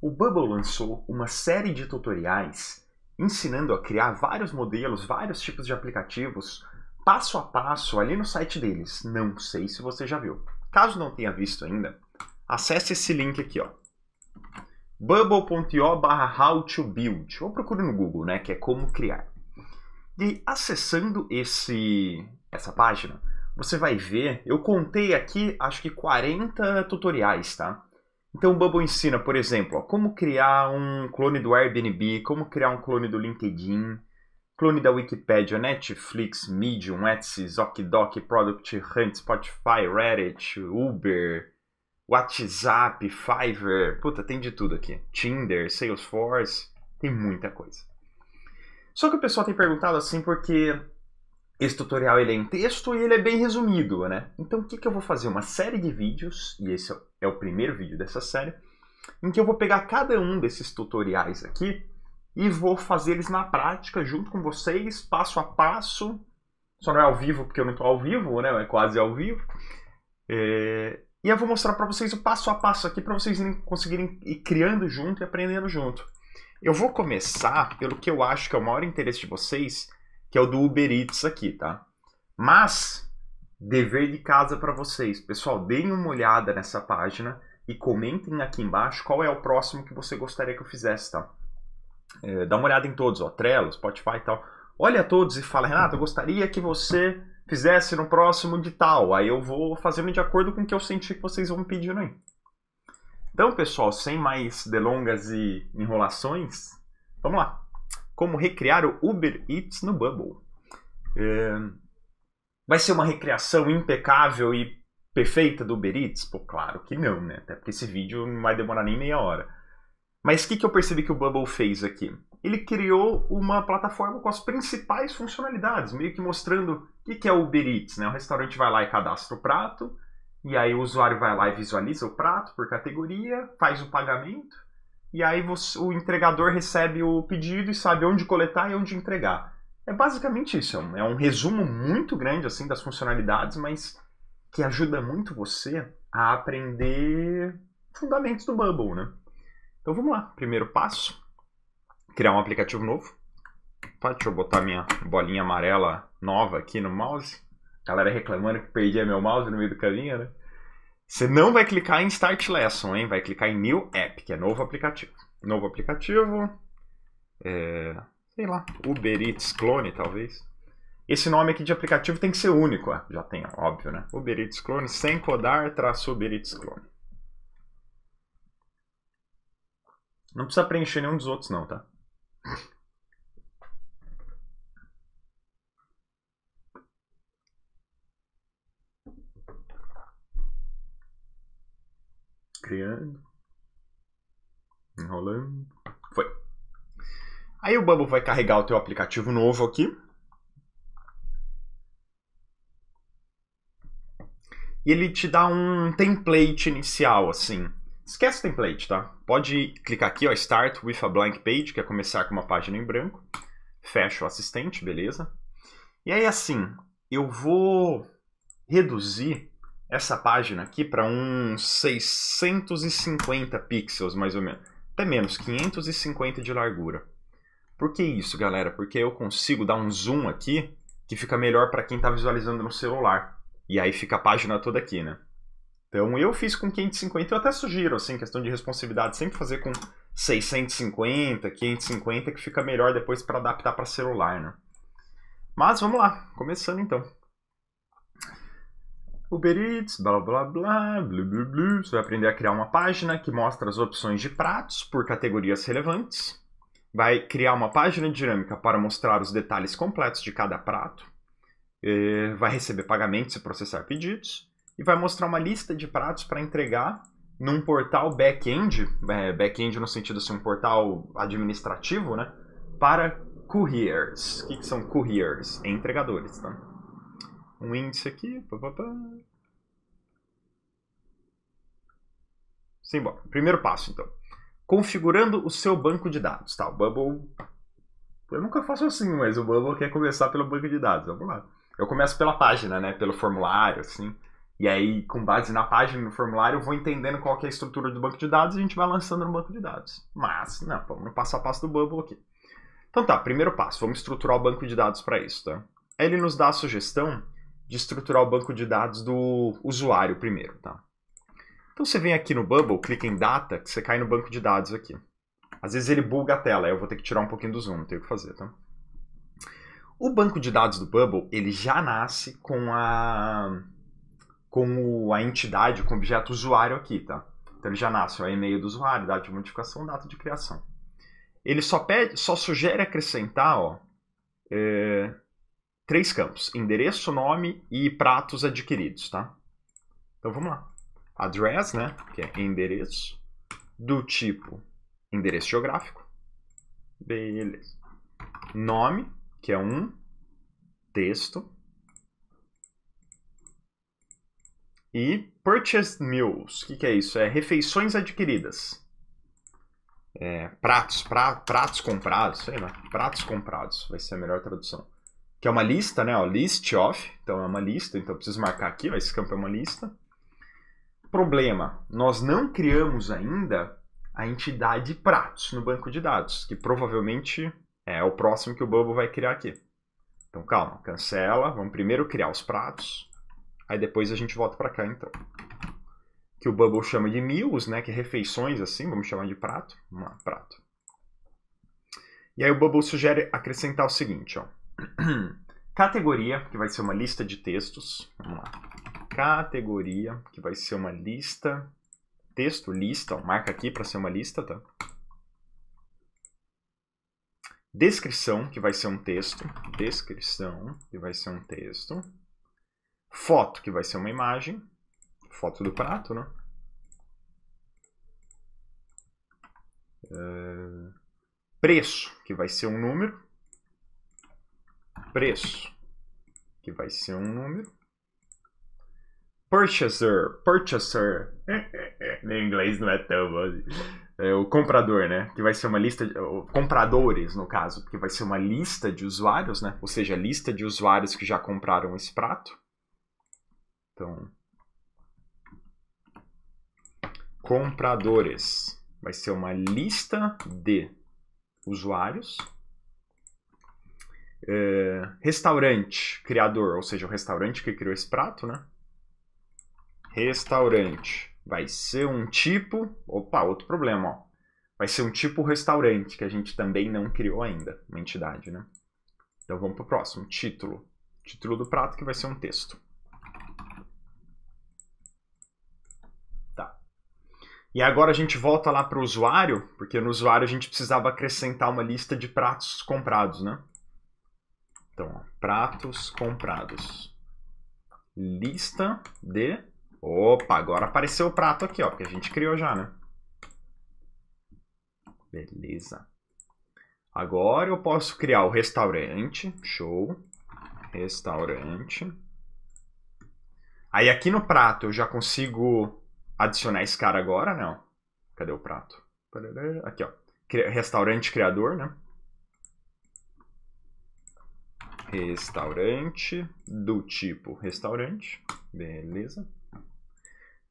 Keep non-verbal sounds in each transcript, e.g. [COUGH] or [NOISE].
o Bubble lançou uma série de tutoriais ensinando a criar vários modelos, vários tipos de aplicativos, passo a passo ali no site deles. Não sei se você já viu. Caso não tenha visto ainda, acesse esse link aqui, ó. bubble.io barra how to build, ou procure no Google, né, que é como criar. E acessando esse, essa página, você vai ver, eu contei aqui acho que 40 tutoriais, tá? Então o Bubble ensina, por exemplo, ó, como criar um clone do Airbnb, como criar um clone do LinkedIn, clone da Wikipedia, Netflix, Medium, Etsy, Zocdoc, Product Hunt, Spotify, Reddit, Uber, WhatsApp, Fiverr, puta, tem de tudo aqui. Tinder, Salesforce, tem muita coisa. Só que o pessoal tem perguntado assim porque esse tutorial ele é em texto e ele é bem resumido, né? Então o que, que eu vou fazer? Uma série de vídeos, e esse é é o primeiro vídeo dessa série, em que eu vou pegar cada um desses tutoriais aqui e vou fazer eles na prática junto com vocês, passo a passo. Só não é ao vivo porque eu não estou ao vivo, né? É quase ao vivo. É... E eu vou mostrar para vocês o passo a passo aqui para vocês conseguirem ir criando junto e aprendendo junto. Eu vou começar pelo que eu acho que é o maior interesse de vocês, que é o do Uber Eats aqui, tá? Mas dever de casa para vocês. Pessoal, deem uma olhada nessa página e comentem aqui embaixo qual é o próximo que você gostaria que eu fizesse, tá? É, dá uma olhada em todos, ó, Trello, Spotify e tal. Olha todos e fala, Renato, eu gostaria que você fizesse no próximo de tal. Aí eu vou fazendo de acordo com o que eu senti que vocês vão pedindo aí. Então, pessoal, sem mais delongas e enrolações, vamos lá. Como recriar o Uber Eats no Bubble. É... Vai ser uma recriação impecável e perfeita do Uber Eats? Pô, claro que não, né? Até porque esse vídeo não vai demorar nem meia hora. Mas o que, que eu percebi que o Bubble fez aqui? Ele criou uma plataforma com as principais funcionalidades, meio que mostrando o que, que é o Uber Eats, né? O restaurante vai lá e cadastra o prato, e aí o usuário vai lá e visualiza o prato por categoria, faz o pagamento, e aí você, o entregador recebe o pedido e sabe onde coletar e onde entregar. É basicamente isso, é, é um, resumo muito grande assim das funcionalidades, mas que ajuda muito você a aprender fundamentos do Bubble, né? Então vamos lá, primeiro passo, criar um aplicativo novo. Tá, deixa eu botar minha bolinha amarela nova aqui no mouse. A galera reclamando que perdi meu mouse no meio do caminho, né? Você não vai clicar em Start Lesson, hein? Vai clicar em New App, que é novo aplicativo. Novo aplicativo. É sei lá, Uber Eats Clone, talvez. Esse nome aqui de aplicativo tem que ser único, é. já tem, óbvio, né? Uber Eats Clone, sem codar, traço Uber Eats Clone. Não precisa preencher nenhum dos outros não, tá? Criando. Enrolando. Foi. Aí o Bubble vai carregar o teu aplicativo novo aqui. E ele te dá um template inicial, assim. Esquece o template, tá? Pode clicar aqui, ó, Start with a blank page, que é começar com uma página em branco. Fecha o assistente, beleza? E aí, assim, eu vou reduzir essa página aqui para uns 650 pixels, mais ou menos. Até menos, 550 de largura. Por que isso, galera? Porque eu consigo dar um zoom aqui que fica melhor para quem está visualizando no celular. E aí fica a página toda aqui, né? Então eu fiz com 550, eu até sugiro, assim, questão de responsividade, sempre fazer com 650, 550, que fica melhor depois para adaptar para celular, né? Mas vamos lá, começando então. Uber Eats, blá blá blá, blu blu blu. Você vai aprender a criar uma página que mostra as opções de pratos por categorias relevantes vai criar uma página dinâmica para mostrar os detalhes completos de cada prato, eh, vai receber pagamentos e processar pedidos, e vai mostrar uma lista de pratos para entregar num portal back-end, eh, back-end no sentido de ser um portal administrativo, né? Para couriers. O que, são couriers? É entregadores, tá? Um índice aqui. Pá, pá, pá. Simbora. Primeiro passo, então configurando o seu banco de dados. Tá, o Bubble. Eu nunca faço assim, mas o Bubble quer começar pelo banco de dados. Vamos lá. Eu começo pela página, né? Pelo formulário, assim. E aí, com base na página no formulário, eu vou entendendo qual é a estrutura do banco de dados e a gente vai lançando no banco de dados. Mas, não, né, vamos no passo a passo do Bubble aqui. Então tá, primeiro passo, vamos estruturar o banco de dados para isso, tá? Ele nos dá a sugestão de estruturar o banco de dados do usuário primeiro, tá? Então você vem aqui no Bubble, clica em Data, que você cai no banco de dados aqui. Às vezes ele buga a tela, aí eu vou ter que tirar um pouquinho do zoom, não tenho o que fazer, tá? O banco de dados do Bubble, ele já nasce com a com a entidade, com o objeto usuário aqui, tá? Então ele já nasce, o e-mail do usuário, data de modificação, data de criação. Ele só pede, só sugere acrescentar, ó, é, três campos: endereço, nome e pratos adquiridos, tá? Então vamos lá address, né, que é endereço, do tipo endereço geográfico, beleza. Nome, que é um texto, e purchased meals, o que, que, é isso? É refeições adquiridas. É, pratos, pra, pratos comprados, sei lá, pratos comprados, vai ser a melhor tradução. Que é uma lista, né? Ó, list of, então é uma lista, então eu preciso marcar aqui, ó, esse campo é uma lista. Problema: nós não criamos ainda a entidade pratos no banco de dados, que provavelmente é o próximo que o Bobo vai criar aqui. Então calma, cancela, vamos primeiro criar os pratos, aí depois a gente volta para cá então. Que o Bubble chama de meals, né, que é refeições assim, vamos chamar de prato, vamos lá, prato. E aí o Bubble sugere acrescentar o seguinte, ó. [CLEARS THROAT] Categoria, que vai ser uma lista de textos, vamos lá categoria, que vai ser uma lista, texto, lista, ó, marca aqui para ser uma lista, tá? Descrição, que vai ser um texto, descrição, que vai ser um texto. Foto, que vai ser uma imagem, foto do prato, né? É, preço, que vai ser um número. Preço, que vai ser um número. Purchaser. Purchaser. [LAUGHS] Meu inglês não é tão bom. É o comprador, né? Que vai ser uma lista. De, compradores, no caso, porque vai ser uma lista de usuários, né? Ou seja, lista de usuários que já compraram esse prato. Então. Compradores. Vai ser uma lista de usuários. É, restaurante criador, ou seja, o restaurante que criou esse prato, né? restaurante. Vai ser um tipo. Opa, outro problema, ó. Vai ser um tipo restaurante, que a gente também não criou ainda, uma entidade, né? Então vamos para o próximo, título. Título do prato que vai ser um texto. Tá. E agora a gente volta lá para o usuário, porque no usuário a gente precisava acrescentar uma lista de pratos comprados, né? Então, ó, pratos comprados. Lista de Opa, agora apareceu o prato aqui, ó, porque a gente criou já, né? Beleza. Agora eu posso criar o restaurante, show, restaurante. Aí aqui no prato eu já consigo adicionar esse cara agora, né? Cadê o prato? Aqui, ó, restaurante criador, né? Restaurante do tipo restaurante, beleza.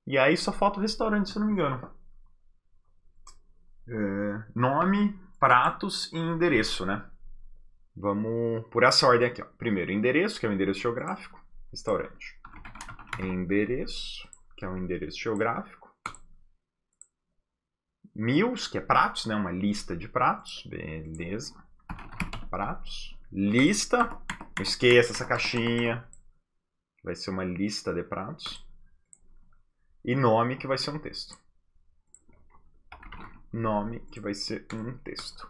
E aí só falta o restaurante, se eu não me engano. É, nome, pratos e endereço, né? Vamos por essa ordem aqui. Ó. Primeiro, endereço, que é o endereço geográfico. Restaurante. Endereço, que é o endereço geográfico. Meals, que é pratos, né? Uma lista de pratos. Beleza. Pratos. Lista. Não esqueça essa caixinha. Vai ser uma lista de pratos. E nome, que vai ser um texto. Nome, que vai ser um texto.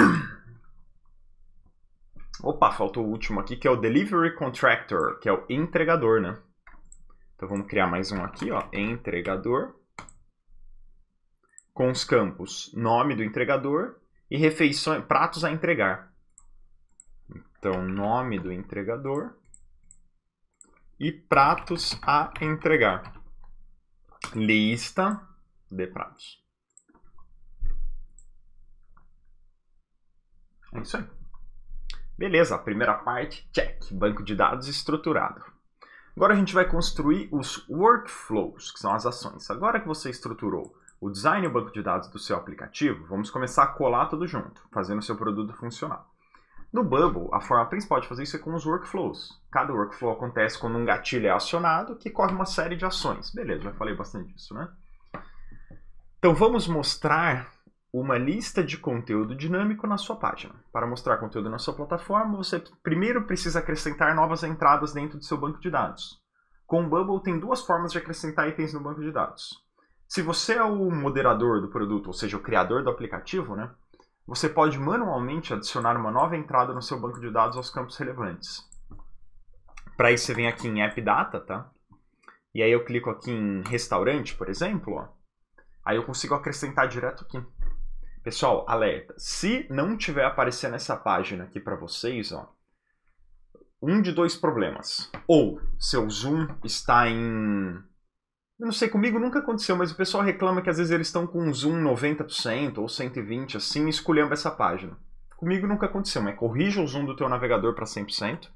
[COUGHS] Opa, faltou o último aqui, que é o Delivery Contractor, que é o entregador, né? Então vamos criar mais um aqui, ó, entregador. Com os campos nome do entregador e refeições, pratos a entregar. Então, nome do entregador e pratos a entregar lista de pratos. É isso aí. Beleza, a primeira parte, check, banco de dados estruturado. Agora a gente vai construir os workflows, que são as ações. Agora que você estruturou o design e o banco de dados do seu aplicativo, vamos começar a colar tudo junto, fazendo o seu produto funcionar. No Bubble, a forma principal de fazer isso é com os workflows. Cada workflow acontece quando um gatilho é acionado, que corre uma série de ações. Beleza, já falei bastante disso, né? Então vamos mostrar uma lista de conteúdo dinâmico na sua página. Para mostrar conteúdo na sua plataforma, você primeiro precisa acrescentar novas entradas dentro do seu banco de dados. Com o Bubble, tem duas formas de acrescentar itens no banco de dados. Se você é o moderador do produto, ou seja, o criador do aplicativo, né, você pode manualmente adicionar uma nova entrada no seu banco de dados aos campos relevantes. Para isso, você vem aqui em App Data, tá? E aí eu clico aqui em Restaurante, por exemplo, ó. aí eu consigo acrescentar direto aqui. Pessoal, alerta, se não tiver aparecendo essa página aqui para vocês, ó, um de dois problemas. Ou seu Zoom está em eu não sei, comigo nunca aconteceu, mas o pessoal reclama que às vezes eles estão com um zoom 90% ou 120% assim, escolhendo essa página. Comigo nunca aconteceu, mas corrija o zoom do teu navegador para 100%.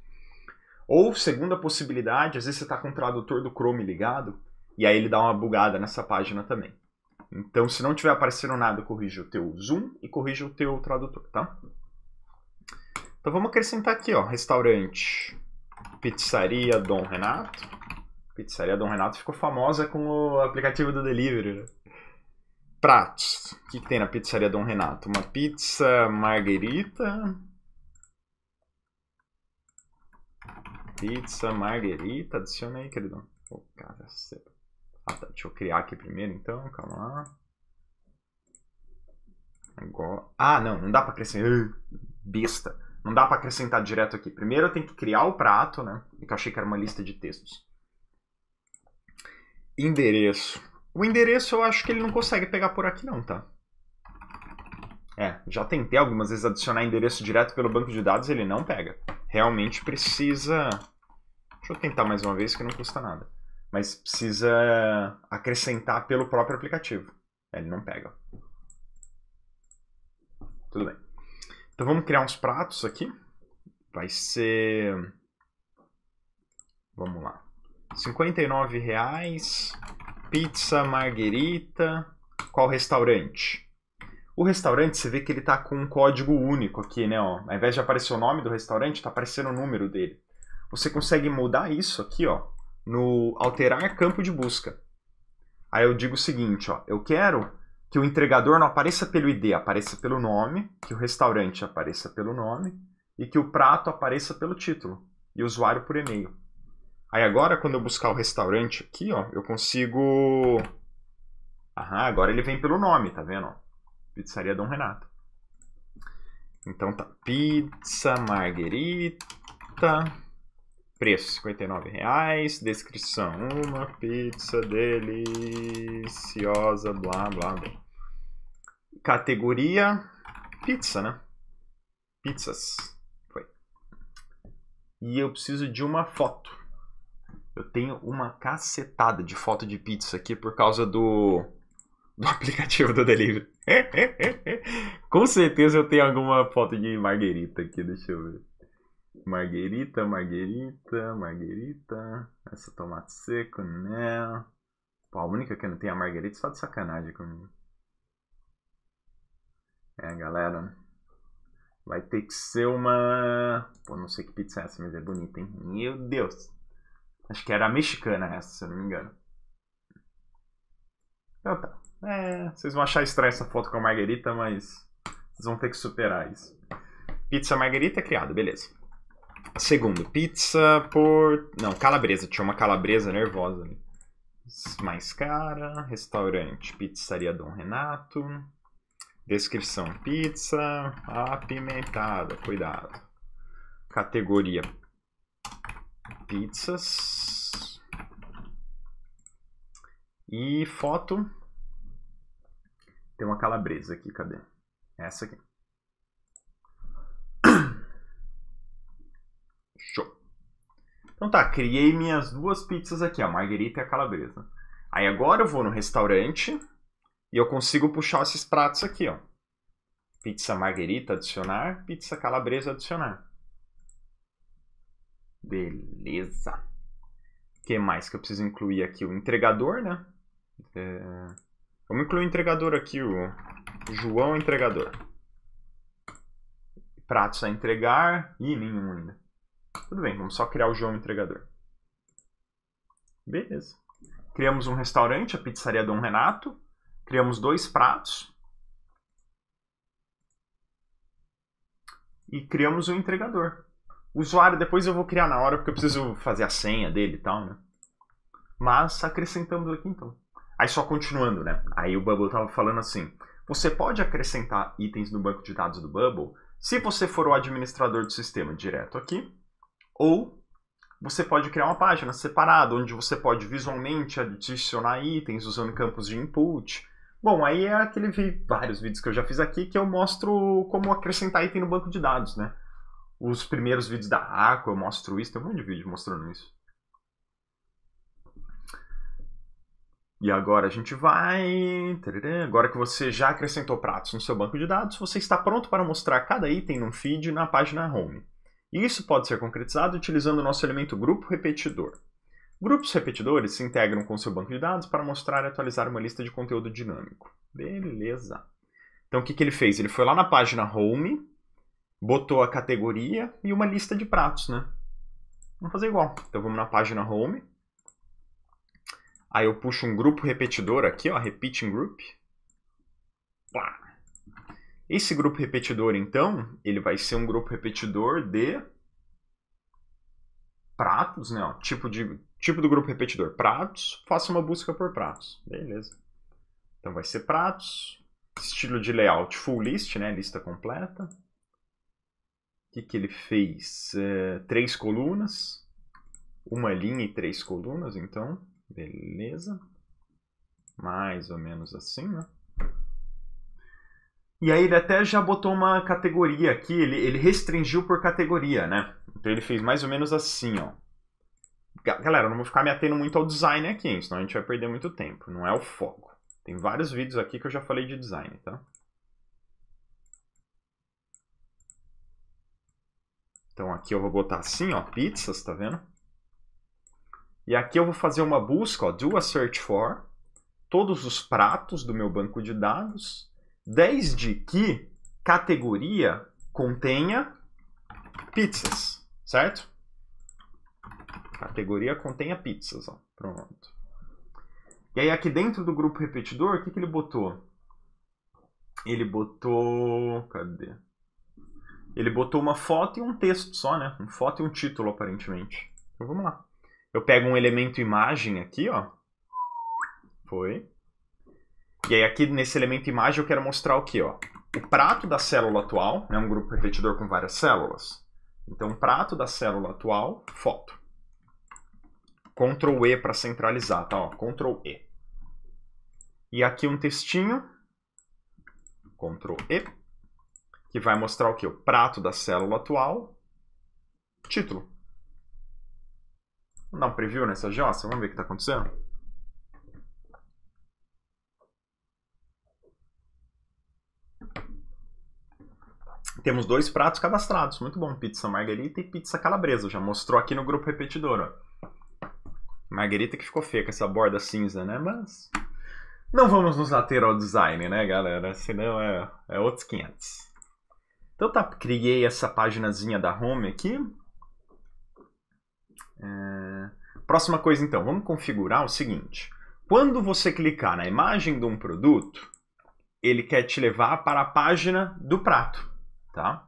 Ou, segunda possibilidade, às vezes você está com o tradutor do Chrome ligado, e aí ele dá uma bugada nessa página também. Então, se não tiver aparecendo nada, corrija o teu zoom e corrija o teu tradutor, tá? Então, vamos acrescentar aqui, ó, restaurante, pizzaria Dom Renato. Pizzaria Dom Renato ficou famosa com o aplicativo do delivery. Né? Pratos. O que, que tem na pizzaria Dom Renato? Uma pizza margarita. Pizza margarita. Adiciona aí, queridão. O oh, cara, você... ah, tá. Deixa eu criar aqui primeiro, então. Calma lá. Agora... Ah, não. Não dá pra acrescentar. Besta. Não dá pra acrescentar direto aqui. Primeiro eu tenho que criar o prato, né? É que eu achei que era uma lista de textos. Endereço. O endereço eu acho que ele não consegue pegar por aqui não, tá? É, já tentei algumas vezes adicionar endereço direto pelo banco de dados, ele não pega. Realmente precisa... Deixa eu tentar mais uma vez que não custa nada. Mas precisa acrescentar pelo próprio aplicativo. É, ele não pega. Tudo bem. Então vamos criar uns pratos aqui. Vai ser... Vamos lá. 59 reais. Pizza margarita, Qual restaurante? O restaurante, você vê que ele tá com um código único aqui, né? Ó. Ao invés de aparecer o nome do restaurante, tá aparecendo o número dele. Você consegue mudar isso aqui, ó, no alterar campo de busca. Aí eu digo o seguinte, ó, eu quero que o entregador não apareça pelo ID, apareça pelo nome, que o restaurante apareça pelo nome e que o prato apareça pelo título e usuário por e-mail. Aí agora, quando eu buscar o restaurante aqui, ó, eu consigo... Aham, agora ele vem pelo nome, tá vendo? Pizzaria Dom Renato. Então tá, pizza margarita, preço R$ reais, descrição, uma pizza deliciosa, blá blá blá. Categoria, pizza, né? Pizzas, foi. E eu preciso de uma foto. Eu tenho uma cacetada de foto de pizza aqui por causa do, do [LAUGHS] aplicativo do delivery. [LAUGHS] Com certeza eu tenho alguma foto de marguerita aqui, deixa eu ver. Marguerita, marguerita, marguerita. Essa tomate seco, né? Pô, a única que não tem a marguerita é só de sacanagem comigo. É, galera. Vai ter que ser uma. Pô, não sei que pizza é essa, mas é bonita, hein? Meu Deus! Acho que era mexicana essa, se eu não me engano. Então tá. É, vocês vão achar estranha essa foto com a Marguerita, mas vocês vão ter que superar isso. Pizza Marguerita é criada, beleza. Segundo, pizza por. Não, calabresa. Tinha uma calabresa nervosa ali. Né? Mais cara. Restaurante, pizzaria Dom Renato. Descrição: pizza apimentada. Cuidado. Categoria: pizzas e foto. Tem uma calabresa aqui, cadê? Essa aqui. [COUGHS] Show. Então tá, criei minhas duas pizzas aqui, a margarita e a calabresa. Aí agora eu vou no restaurante e eu consigo puxar esses pratos aqui, ó. Pizza margarita adicionar, pizza calabresa adicionar. Beleza. O que mais que eu preciso incluir aqui? O entregador, né? É... Vamos incluir o entregador aqui, o João Entregador. Pratos a entregar. Ih, nenhum ainda. Tudo bem, vamos só criar o João Entregador. Beleza. Criamos um restaurante, a Pizzaria Dom Renato. Criamos dois pratos. E criamos o um entregador. O usuário depois eu vou criar na hora, porque eu preciso fazer a senha dele e tal, né? Mas acrescentamos aqui então. Aí só continuando, né? Aí o Bubble estava falando assim: você pode acrescentar itens no banco de dados do Bubble se você for o administrador do sistema direto aqui, ou você pode criar uma página separada onde você pode visualmente adicionar itens usando campos de input. Bom, aí é aquele vi vários vídeos que eu já fiz aqui que eu mostro como acrescentar item no banco de dados, né? os primeiros vídeos da Aqua, eu mostro isso, tem um monte de vídeo mostrando isso. E agora a gente vai. Agora que você já acrescentou pratos no seu banco de dados, você está pronto para mostrar cada item num feed na página home. E isso pode ser concretizado utilizando o nosso elemento grupo repetidor. Grupos repetidores se integram com seu banco de dados para mostrar e atualizar uma lista de conteúdo dinâmico. Beleza. Então o que, que ele fez? Ele foi lá na página home botou a categoria e uma lista de pratos, né? Vamos fazer igual. Então vamos na página home. Aí eu puxo um grupo repetidor aqui, ó, repeating group. Pá. Esse grupo repetidor, então, ele vai ser um grupo repetidor de pratos, né? Ó, tipo, de, tipo do grupo repetidor, pratos. Faça uma busca por pratos. Beleza. Então vai ser pratos, estilo de layout full list, né? Lista completa. O que, que ele fez? É, três colunas. Uma linha e três colunas, então. Beleza. Mais ou menos assim, né? E aí ele até já botou uma categoria aqui, ele, ele restringiu por categoria, né? Então ele fez mais ou menos assim, ó. Galera, não vou ficar me atendo muito ao design aqui, senão a gente vai perder muito tempo. Não é o foco. Tem vários vídeos aqui que eu já falei de design, tá? Então aqui eu vou botar assim, ó, pizzas, tá vendo? E aqui eu vou fazer uma busca, ó, do a search for, todos os pratos do meu banco de dados, desde que categoria contenha pizzas, certo? Categoria contenha pizzas, ó, pronto. E aí aqui dentro do grupo repetidor, o que, que ele botou? Ele botou... cadê? Ele botou uma foto e um texto só, né? Uma foto e um título, aparentemente. Então vamos lá. Eu pego um elemento imagem aqui, ó. Foi. E aí aqui nesse elemento imagem eu quero mostrar o quê, ó? O prato da célula atual, é né? um grupo repetidor com várias células. Então, prato da célula atual, foto. Ctrl E para centralizar, tá? Ó, Ctrl E. E aqui um textinho. Ctrl E que vai mostrar o que? O prato da célula atual, título. Vamos dar um preview nessa jossa, vamos ver o que está acontecendo. Temos dois pratos cadastrados, muito bom, pizza margarita e pizza calabresa, já mostrou aqui no grupo repetidor. Ó. Margarita que ficou feia com essa borda cinza, né? Mas não vamos nos ater ao design, né, galera? Senão é, é outros 500. Então tá, criei essa paginazinha da home aqui. É... Próxima coisa então, vamos configurar o seguinte. Quando você clicar na imagem de um produto, ele quer te levar para a página do prato, tá?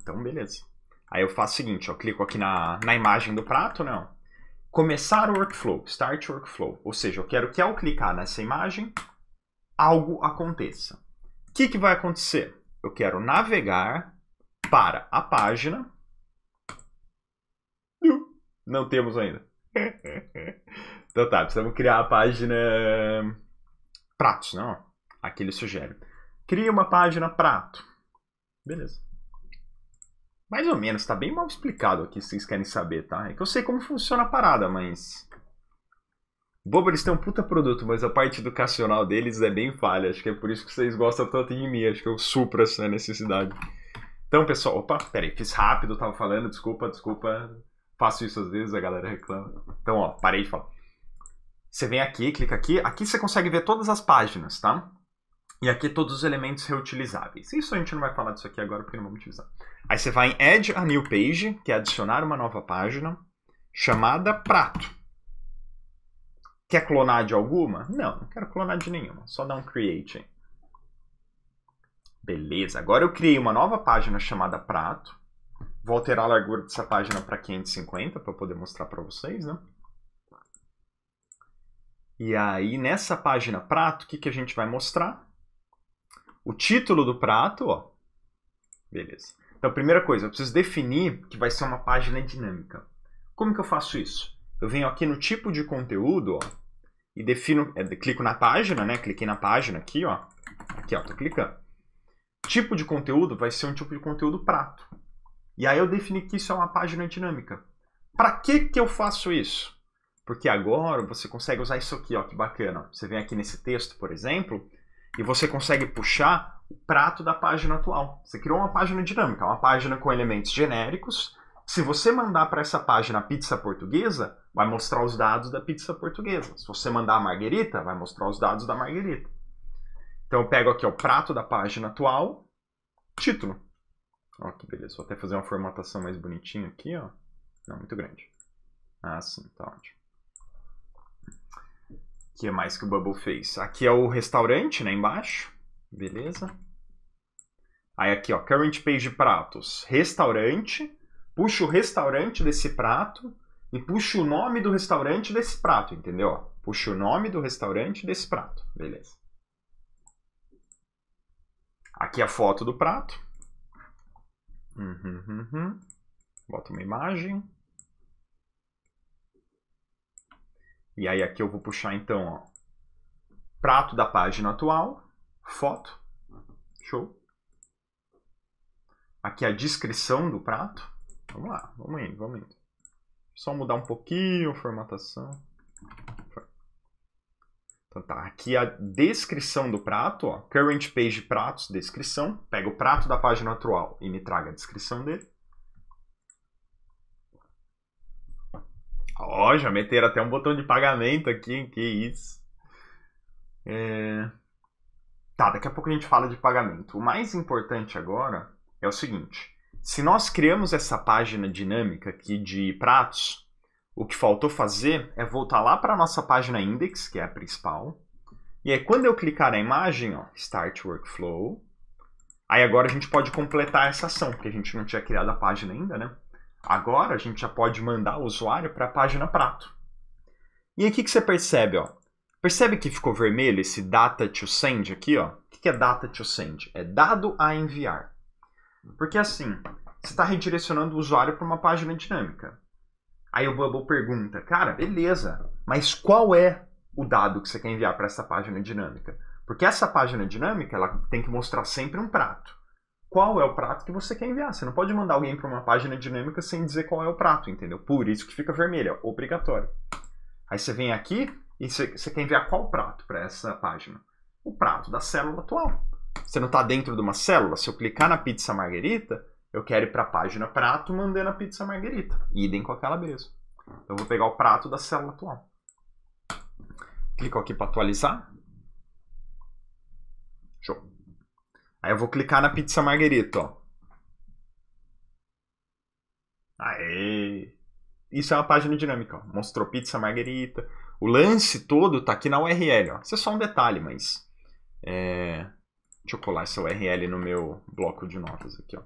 Então, beleza. Aí eu faço o seguinte, eu clico aqui na, na imagem do prato, não. Né, Começar o workflow, start workflow. Ou seja, eu quero que ao clicar nessa imagem, algo aconteça. O que, que vai acontecer? eu quero navegar para a página. Não temos ainda. [LAUGHS] Então tá, precisamos criar a página hum, pratos, não? Aqui ele sugere. Cria uma página prato. Beleza. Mais ou menos, tá bem mal explicado aqui, se vocês querem saber, tá? É que eu sei como funciona a parada, mas Boba, eles têm um puta produto, mas a parte educacional deles é bem falha. Acho que é por isso que vocês gostam tanto de mim. Acho que eu supro essa necessidade. Então, pessoal, opa, peraí, fiz rápido, tava falando, desculpa, desculpa. Faço isso às vezes, a galera reclama. Então, ó, parei de falar. Você vem aqui, clica aqui. Aqui você consegue ver todas as páginas, tá? E aqui todos os elementos reutilizáveis. Isso a gente não vai falar disso aqui agora porque não vamos utilizar. Aí você vai em Add a New Page, que é adicionar uma nova página, chamada Prato. Quer clonar de alguma? Não, não quero clonar de nenhuma. Só dá um create. Beleza, agora eu criei uma nova página chamada prato. Vou alterar a largura dessa página para 550 para poder mostrar para vocês, né? E aí, nessa página prato, o que, que a gente vai mostrar? O título do prato, ó. Beleza. Então, primeira coisa, eu preciso definir que vai ser uma página dinâmica. Como que eu faço isso? eu venho aqui no tipo de conteúdo, ó, e defino, é, clico na página, né? Cliquei na página aqui, ó. Aqui, ó, tô clicando. Tipo de conteúdo vai ser um tipo de conteúdo prato. E aí eu defini que isso é uma página dinâmica. Para que que eu faço isso? Porque agora você consegue usar isso aqui, ó, que bacana. Você vem aqui nesse texto, por exemplo, e você consegue puxar o prato da página atual. Você criou uma página dinâmica, uma página com elementos genéricos se você mandar para essa página pizza portuguesa, vai mostrar os dados da pizza portuguesa. Se você mandar a marguerita, vai mostrar os dados da marguerita. Então eu pego aqui ó, o prato da página atual, título. Ó, que beleza. Vou até fazer uma formatação mais bonitinha aqui, ó. Não, muito grande. Ah, sim, tá ótimo. O que mais que o Bubble fez? Aqui é o restaurante, né, embaixo. Beleza. Aí aqui, ó, current page pratos, restaurante, puxa o restaurante desse prato e puxa o nome do restaurante desse prato, entendeu? Puxa o nome do restaurante desse prato, beleza. Aqui a foto do prato. Uhum, uhum. Bota uma imagem. E aí aqui eu vou puxar então, ó, prato da página atual, foto, show. Aqui a descrição do prato. Vamos lá, vamos indo, vamos indo. Só mudar um pouquinho a formatação. Então tá, aqui a descrição do prato, ó, current page pratos, descrição. Pega o prato da página atual e me traga a descrição dele. Ó, já meteram até um botão de pagamento aqui, que isso. É... Tá, daqui a pouco a gente fala de pagamento. O mais importante agora é o seguinte. Se nós criamos essa página dinâmica aqui de pratos, o que faltou fazer é voltar lá para a nossa página index, que é a principal. E aí, quando eu clicar na imagem, ó, Start Workflow, aí agora a gente pode completar essa ação, porque a gente não tinha criado a página ainda, né? Agora a gente já pode mandar o usuário para a página prato. E aqui que você percebe, ó. Percebe que ficou vermelho esse data to send aqui, ó? O que é data to send? É dado a enviar. Porque assim, você está redirecionando o usuário para uma página dinâmica. Aí o Bubble pergunta, cara, beleza, mas qual é o dado que você quer enviar para essa página dinâmica? Porque essa página dinâmica ela tem que mostrar sempre um prato. Qual é o prato que você quer enviar? Você não pode mandar alguém para uma página dinâmica sem dizer qual é o prato, entendeu? Por isso que fica vermelha, é obrigatório. Aí você vem aqui e você, você quer enviar qual prato para essa página? O prato da célula atual. Você não está dentro de uma célula. Se eu clicar na pizza margarita, eu quero ir para a página prato mandando a pizza margarita. Idem com aquela calabresa. Então eu vou pegar o prato da célula atual. Clico aqui para atualizar. Show. Aí eu vou clicar na pizza margarita, ó. Aê! Isso é uma página dinâmica, ó. Mostrou pizza margarita. O lance todo está aqui na URL, ó. Isso é só um detalhe, mas... É... Deixa eu colar essa URL no meu bloco de notas aqui, ó.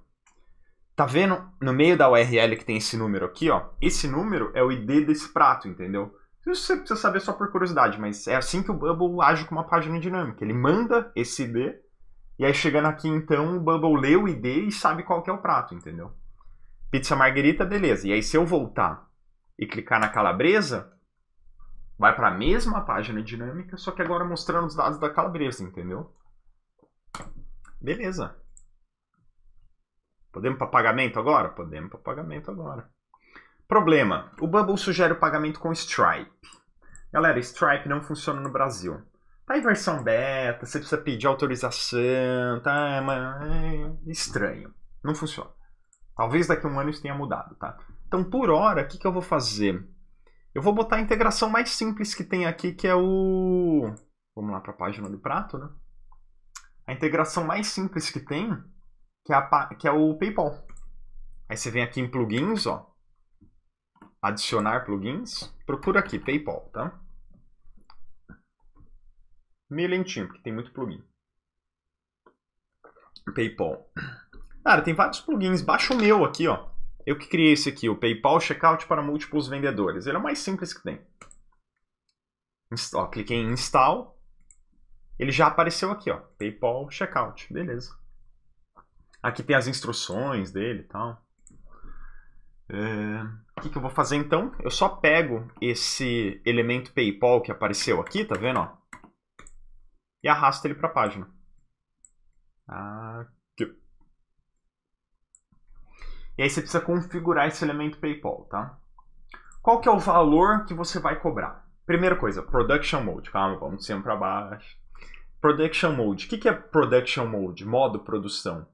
Tá vendo no meio da URL que tem esse número aqui, ó? Esse número é o ID desse prato, entendeu? Isso você precisa saber só por curiosidade, mas é assim que o Bubble age com uma página dinâmica. Ele manda esse ID, e aí chegando aqui, então, o Bubble lê o ID e sabe qual que é o prato, entendeu? Pizza margarita, beleza. E aí se eu voltar e clicar na calabresa, vai para a mesma página dinâmica, só que agora mostrando os dados da calabresa, entendeu? Beleza. Podemos para pagamento agora? Podemos para pagamento agora. Problema. O Bubble sugere o pagamento com Stripe. Galera, Stripe não funciona no Brasil. Tá em versão beta, você precisa pedir autorização, tá? É Mas é estranho. Não funciona. Talvez daqui a um ano isso tenha mudado, tá? Então, por hora, o que, que eu vou fazer? Eu vou botar a integração mais simples que tem aqui, que é o... Vamos lá para a página do prato, né? a integração mais simples que tem, que é, a, que é o PayPal. Aí você vem aqui em plugins, ó, adicionar plugins, procura aqui PayPal, tá? lentinho, porque tem muito plugin. PayPal. Cara, tem vários plugins. Baixa o meu aqui, ó. Eu que criei esse aqui, o PayPal Checkout para múltiplos vendedores. Ele é o mais simples que tem. Insta ó, cliquei em Install. Ele já apareceu aqui, ó. PayPal checkout. Beleza. Aqui tem as instruções dele e tal. É... O que, que eu vou fazer então? Eu só pego esse elemento PayPal que apareceu aqui, tá vendo? Ó, e arrasto ele para a página. Aqui. E aí você precisa configurar esse elemento PayPal, tá? Qual que é o valor que você vai cobrar? Primeira coisa, production mode. Calma, vamos de cima para baixo. Production Mode. O que, é Production Mode? Modo produção.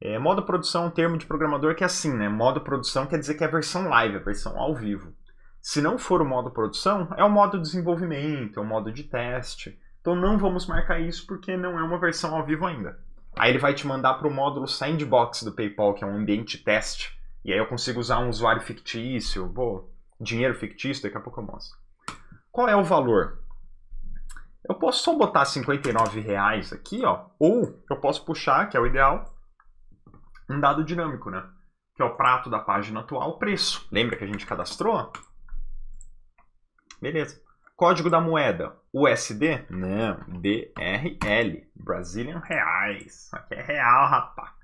É, modo produção é um termo de programador que é assim, né? Modo produção quer dizer que é a versão live, a versão ao vivo. Se não for o modo produção, é o modo desenvolvimento, é o modo de teste. Então não vamos marcar isso porque não é uma versão ao vivo ainda. Aí ele vai te mandar para o módulo sandbox do PayPal, que é um ambiente teste. E aí eu consigo usar um usuário fictício, vou dinheiro fictício, daqui a pouco eu mostro. Qual é o valor? Eu posso só botar 59 reais aqui, ó, ou eu posso puxar, que é o ideal, um dado dinâmico, né? Que é o prato da página atual, preço. Lembra que a gente cadastrou? Beleza. Código da moeda, USD? Não, BRL, Brazilian Reais. Aqui é real, rapá.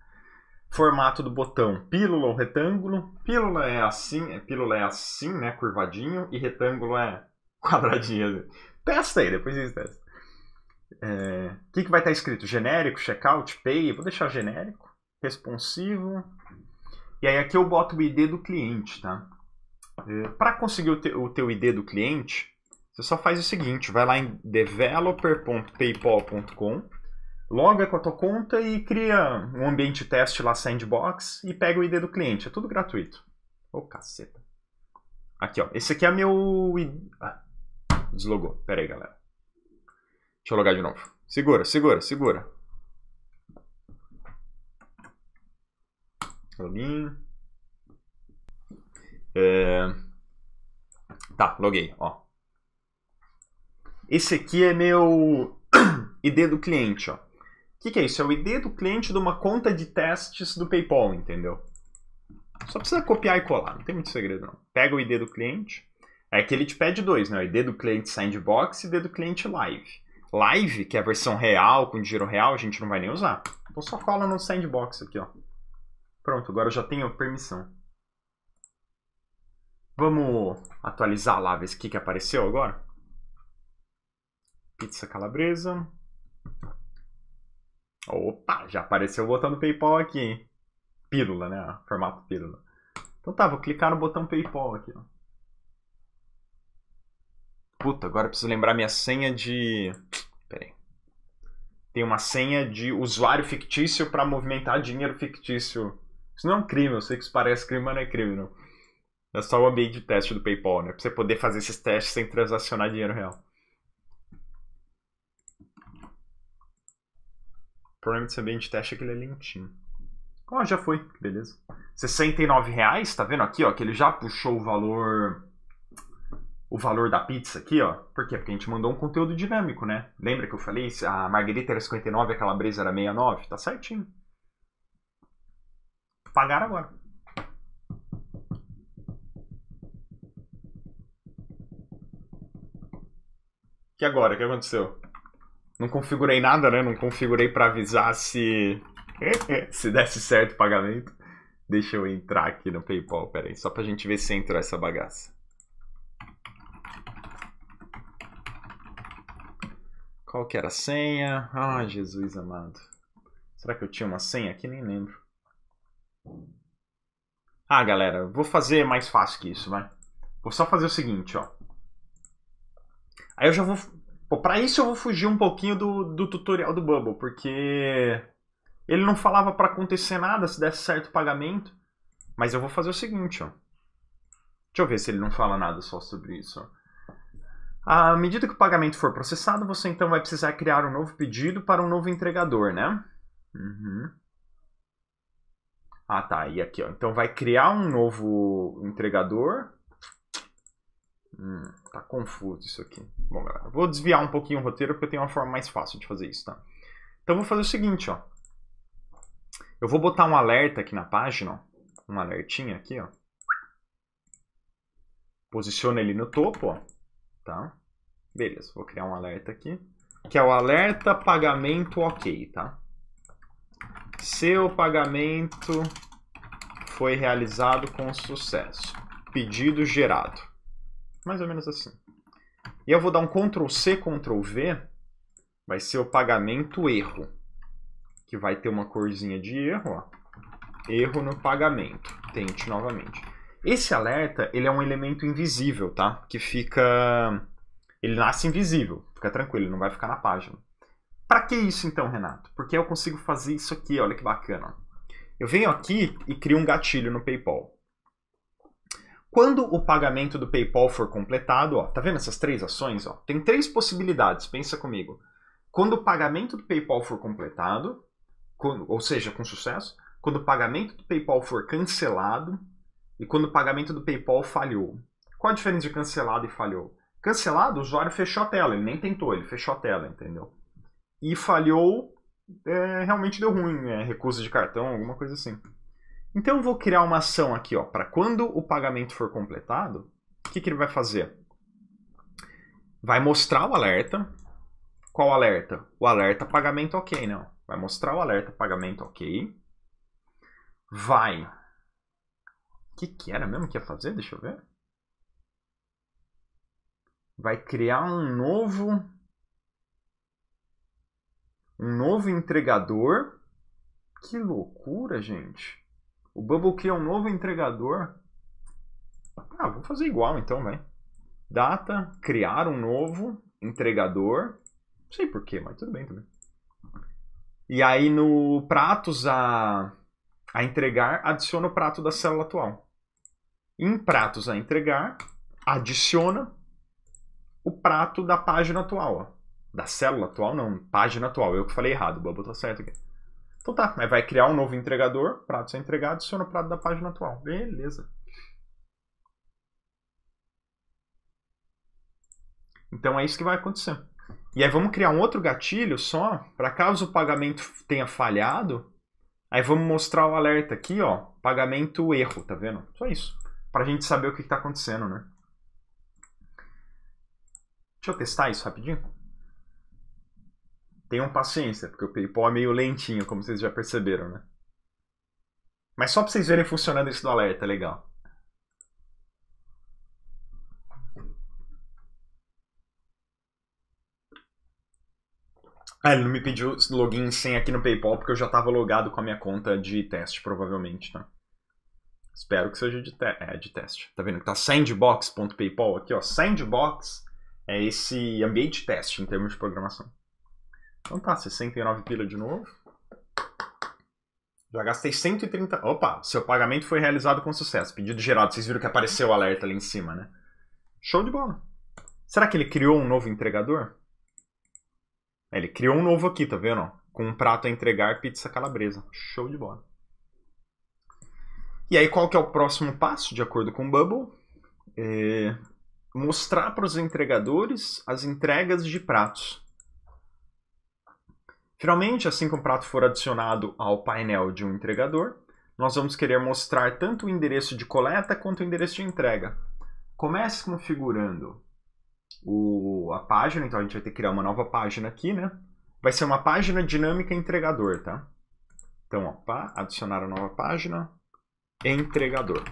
Formato do botão, pílula ou retângulo? Pílula é assim, é, pílula é assim, né, curvadinho, e retângulo é quadradinho. Testa aí, depois vocês testam. O é, que, que vai estar tá escrito? Genérico, checkout, pay. Vou deixar genérico. Responsivo. E aí aqui eu boto o ID do cliente, tá? É, Para conseguir o, te, o teu ID do cliente, você só faz o seguinte, vai lá em developer.paypal.com, loga com a tua conta e cria um ambiente teste lá, sandbox, e pega o ID do cliente. É tudo gratuito. Ô, oh, caceta. Aqui, ó. Esse aqui é meu... Ah, deslogou. Pera aí, galera. Deixa eu logar de novo. Segura, segura, segura. Login. É... Tá, loguei, ó. Esse aqui é meu [CLEARS THROAT] ID do cliente, ó. O que, que é isso? É o ID do cliente de uma conta de testes do PayPal, entendeu? Só precisa copiar e colar, não tem muito segredo não. Pega o ID do cliente, é que ele te pede dois, né? O ID do cliente sandbox e ID do cliente live. Live, que é a versão real, com dinheiro real, a gente não vai nem usar. Então só cola no sandbox aqui, ó. Pronto, agora eu já tenho permissão. Vamos atualizar lá, ver o que, que apareceu agora. Pizza calabresa. Opa, já apareceu o botão do PayPal aqui, hein? Pílula, né? Formato pílula. Então tá, vou clicar no botão PayPal aqui, ó. Puta, agora preciso lembrar minha senha de. Peraí. Tem uma senha de usuário fictício para movimentar dinheiro fictício. Isso não é um crime, eu sei que isso parece crime, mas não é crime, não. É só o ambiente de teste do PayPal, né? Pra você poder fazer esses testes sem transacionar dinheiro real. O problema desse ambiente de teste é que ele é lentinho. Ó, oh, já foi, beleza. R$69,00, tá vendo aqui, ó, que ele já puxou o valor o valor da pizza aqui, ó. Por quê? Porque a gente mandou um conteúdo dinâmico, né? Lembra que eu falei? A margarita era 59, a calabresa era 69? Tá certinho. Pagar agora. E agora? O que aconteceu? Não configurei nada, né? Não configurei para avisar se... [LAUGHS] se desse certo o pagamento. Deixa eu entrar aqui no PayPal, peraí. Só pra gente ver se entrou essa bagaça. Qual que era a senha? Ah, Jesus amado. Será que eu tinha uma senha aqui? Nem lembro. Ah, galera, vou fazer mais fácil que isso, vai. Vou só fazer o seguinte, ó. Aí eu já vou... Pô, pra isso eu vou fugir um pouquinho do, do tutorial do Bubble, porque... Ele não falava para acontecer nada se desse certo o pagamento. Mas eu vou fazer o seguinte, ó. Deixa eu ver se ele não fala nada só sobre isso, ó. À medida que o pagamento for processado, você então vai precisar criar um novo pedido para um novo entregador, né? Uhum. Ah, tá. E aqui, ó. Então vai criar um novo entregador. Hum, tá confuso isso aqui. Bom, galera, vou desviar um pouquinho o roteiro porque tem uma forma mais fácil de fazer isso, tá? Então vou fazer o seguinte, ó. Eu vou botar um alerta aqui na página, ó. Um alertinho aqui, ó. Posiciona ele no topo, ó tá? Beleza, vou criar um alerta aqui, que é o alerta pagamento ok, tá? Seu pagamento foi realizado com sucesso. Pedido gerado. Mais ou menos assim. E eu vou dar um Ctrl C, Ctrl V, vai ser o pagamento erro, que vai ter uma corzinha de erro, ó. Erro no pagamento. Tente novamente. Esse alerta, ele é um elemento invisível, tá? Que fica... Ele nasce invisível, fica tranquilo, ele não vai ficar na página. Para que isso então, Renato? Porque eu consigo fazer isso aqui, olha que bacana. Eu venho aqui e crio um gatilho no PayPal. Quando o pagamento do PayPal for completado, ó, tá vendo essas três ações? Ó? Tem três possibilidades, pensa comigo. Quando o pagamento do PayPal for completado, quando, ou seja, com sucesso, quando o pagamento do PayPal for cancelado e quando o pagamento do PayPal falhou. Qual a diferença de cancelado e falhou? Cancelado, o usuário fechou a tela, ele nem tentou, ele fechou a tela, entendeu? E falhou, é, realmente deu ruim, é, recusa de cartão, alguma coisa assim. Então eu vou criar uma ação aqui, ó, para quando o pagamento for completado, o que, que ele vai fazer? Vai mostrar o alerta. Qual alerta? O alerta pagamento ok, não. Né? Vai mostrar o alerta pagamento ok. Vai o que, que era mesmo que ia fazer? Deixa eu ver. Vai criar um novo. Um novo entregador. Que loucura, gente. O Bubble cria um novo entregador. Ah, vou fazer igual então, né? Data, criar um novo entregador. Não sei porquê, mas tudo bem também. E aí no pratos a, a entregar, adiciona o prato da célula atual em pratos a entregar, adiciona o prato da página atual. Ó. Da célula atual, não, página atual. Eu que falei errado, o Bubble tá certo aqui. Então tá, aí vai criar um novo entregador, pratos a entregar, adiciona o prato da página atual. Beleza. Então é isso que vai acontecer. E aí vamos criar um outro gatilho só, para caso o pagamento tenha falhado, aí vamos mostrar o alerta aqui, ó, pagamento erro, tá vendo? Só isso para a gente saber o que está acontecendo, né? Deixa eu testar isso rapidinho. Tenham paciência, porque o PayPal é meio lentinho, como vocês já perceberam, né? Mas só para vocês verem funcionando isso do alerta, legal. Ah, ele não me pediu login sem senha aqui no PayPal porque eu já estava logado com a minha conta de teste, provavelmente, tá? Espero que seja de, te é, de teste. Tá vendo que tá sandbox.paypal aqui, ó. Sandbox é esse ambiente teste em termos de programação. Então tá, 69 pila de novo. Já gastei 130. Opa, seu pagamento foi realizado com sucesso. Pedido gerado. Vocês viram que apareceu o alerta ali em cima, né? Show de bola. Será que ele criou um novo entregador? É, ele criou um novo aqui, tá vendo? Com um prato a entregar pizza calabresa. Show de bola. E aí qual que é o próximo passo, de acordo com o Bubble? É mostrar para os entregadores as entregas de pratos. Finalmente, assim que um prato for adicionado ao painel de um entregador, nós vamos querer mostrar tanto o endereço de coleta quanto o endereço de entrega. Comece configurando o, a página, então a gente vai ter que criar uma nova página aqui, né? Vai ser uma página dinâmica entregador, tá? Então, adicionar a nova página, entregador.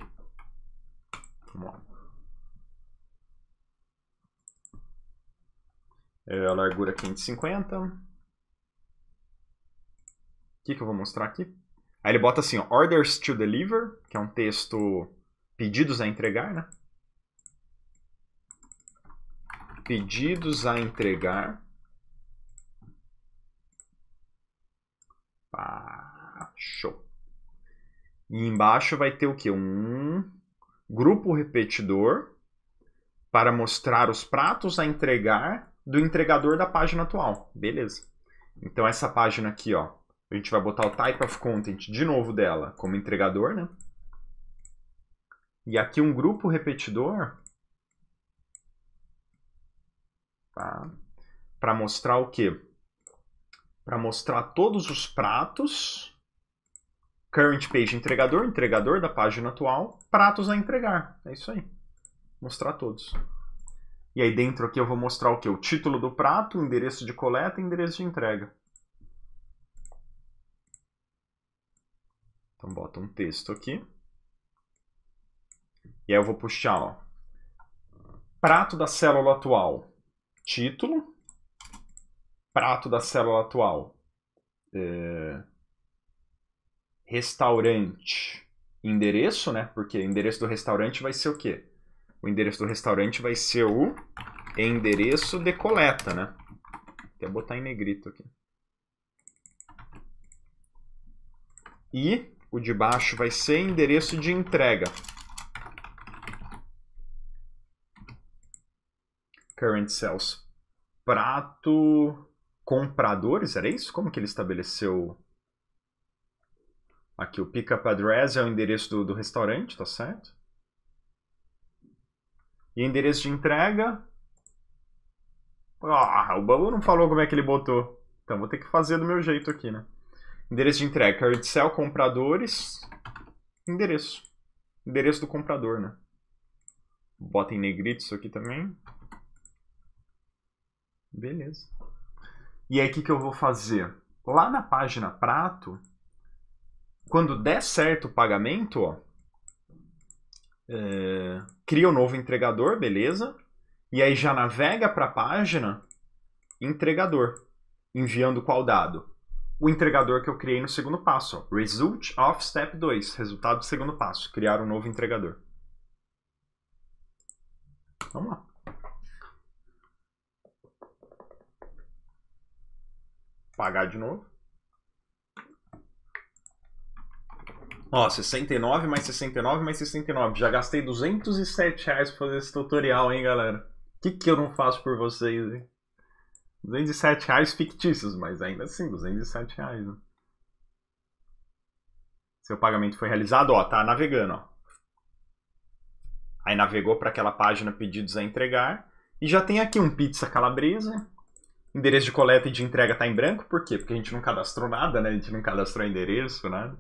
Vamos lá. É, a largura 550. O que, que eu vou mostrar aqui? Aí ele bota assim, ó, orders to deliver, que é um texto pedidos a entregar, né? Pedidos a entregar. Pá, show. E embaixo vai ter o que? Um grupo repetidor para mostrar os pratos a entregar do entregador da página atual. Beleza. Então essa página aqui, ó, a gente vai botar o type of content de novo dela como entregador, né? E aqui um grupo repetidor tá? para mostrar o quê? Para mostrar todos os pratos Current page entregador, entregador da página atual, pratos a entregar. É isso aí. Mostrar todos. E aí dentro aqui eu vou mostrar o que? O título do prato, endereço de coleta e endereço de entrega. Então bota um texto aqui. E aí eu vou puxar, ó. Prato da célula atual, título. Prato da célula atual, é, restaurante, endereço, né? Porque o endereço do restaurante vai ser o quê? O endereço do restaurante vai ser o endereço de coleta, né? Vou até botar em negrito aqui. E o de baixo vai ser endereço de entrega. Current Sales. Prato compradores, era isso? Como que ele estabeleceu Aqui o pickup address é o endereço do, do restaurante, tá certo? E endereço de entrega. Ah, o Babu não falou como é que ele botou. Então vou ter que fazer do meu jeito aqui, né? Endereço de entrega, card sell, compradores. Endereço. Endereço do comprador, né? Bota em negrito isso aqui também. Beleza. E aí o que, que eu vou fazer? Lá na página prato, quando der certo o pagamento, ó, é, cria o um novo entregador, beleza? E aí já navega para a página entregador, enviando qual dado? O entregador que eu criei no segundo passo, ó, result of step 2, resultado do segundo passo, criar um novo entregador. Vamos lá. Pagar de novo. Ó, 69 mais 69 mais 69. Já gastei 207 reais pra fazer esse tutorial, hein, galera? O que, que eu não faço por vocês, hein? 207 reais fictícios, mas ainda assim, 207 reais, né? Seu pagamento foi realizado, ó, tá navegando, ó. Aí navegou para aquela página pedidos a entregar. E já tem aqui um pizza calabresa. Endereço de coleta e de entrega tá em branco, por quê? Porque a gente não cadastrou nada, né? A gente não cadastrou endereço, nada.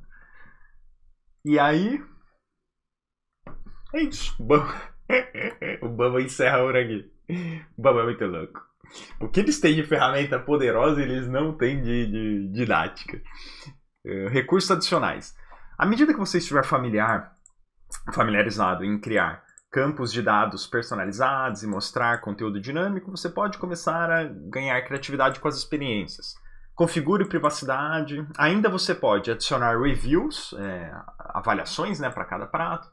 E aí. É isso. O Bama [LAUGHS] encerra o aqui. O Bama é muito louco. O que eles têm de ferramenta poderosa, eles não têm de, de didática. É, recursos adicionais. À medida que você estiver familiar, familiarizado em criar campos de dados personalizados e mostrar conteúdo dinâmico, você pode começar a ganhar criatividade com as experiências configure privacidade. Ainda você pode adicionar reviews, é, avaliações né, para cada prato,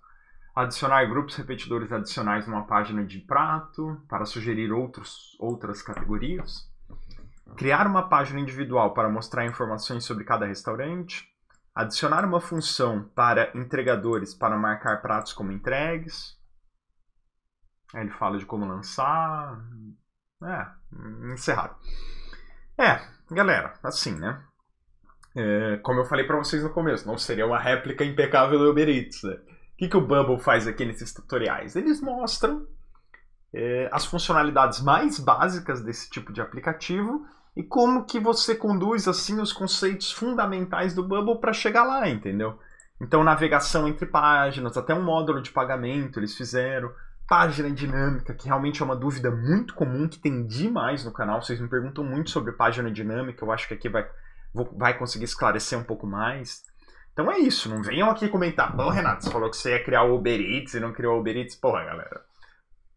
adicionar grupos repetidores adicionais numa página de prato para sugerir outros, outras categorias, criar uma página individual para mostrar informações sobre cada restaurante, adicionar uma função para entregadores para marcar pratos como entregues. Aí ele fala de como lançar. É, encerrado. É, Galera, assim, né? É, como eu falei para vocês no começo, não seria uma réplica impecável do Uber Eats, né? O que, que o Bumble faz aqui nesses tutoriais? Eles mostram é, as funcionalidades mais básicas desse tipo de aplicativo e como que você conduz assim os conceitos fundamentais do Bumble para chegar lá, entendeu? Então, navegação entre páginas, até um módulo de pagamento eles fizeram página dinâmica, que realmente é uma dúvida muito comum que tem demais no canal. Vocês me perguntam muito sobre página dinâmica, eu acho que aqui vai, vou, vai conseguir esclarecer um pouco mais. Então é isso, não venham aqui comentar. Bom, Renato, você falou que você ia criar o Uber Eats e não criou o Uber Eats. Porra, galera.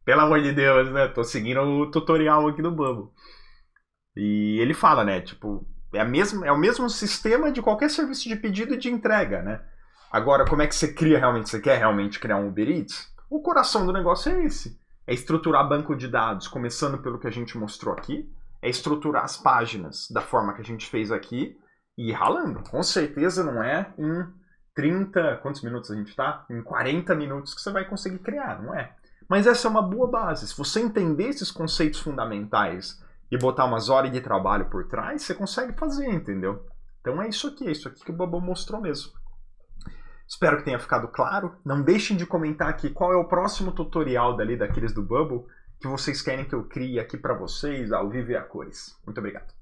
Pelo amor de Deus, né? Tô seguindo o tutorial aqui do Bubble. E ele fala, né? Tipo, é, a mesma, é o mesmo sistema de qualquer serviço de pedido e de entrega, né? Agora, como é que você cria realmente? Você quer realmente criar um Uber Eats? O coração do negócio é esse: é estruturar banco de dados, começando pelo que a gente mostrou aqui, é estruturar as páginas da forma que a gente fez aqui e ir ralando. Com certeza não é em 30, quantos minutos a gente está? Em 40 minutos que você vai conseguir criar, não é? Mas essa é uma boa base. Se você entender esses conceitos fundamentais e botar umas horas de trabalho por trás, você consegue fazer, entendeu? Então é isso aqui, é isso aqui que o Bobo mostrou mesmo. Espero que tenha ficado claro. Não deixem de comentar aqui qual é o próximo tutorial dali daqueles do Bubble que vocês querem que eu crie aqui para vocês ao vivo e a cores. Muito obrigado.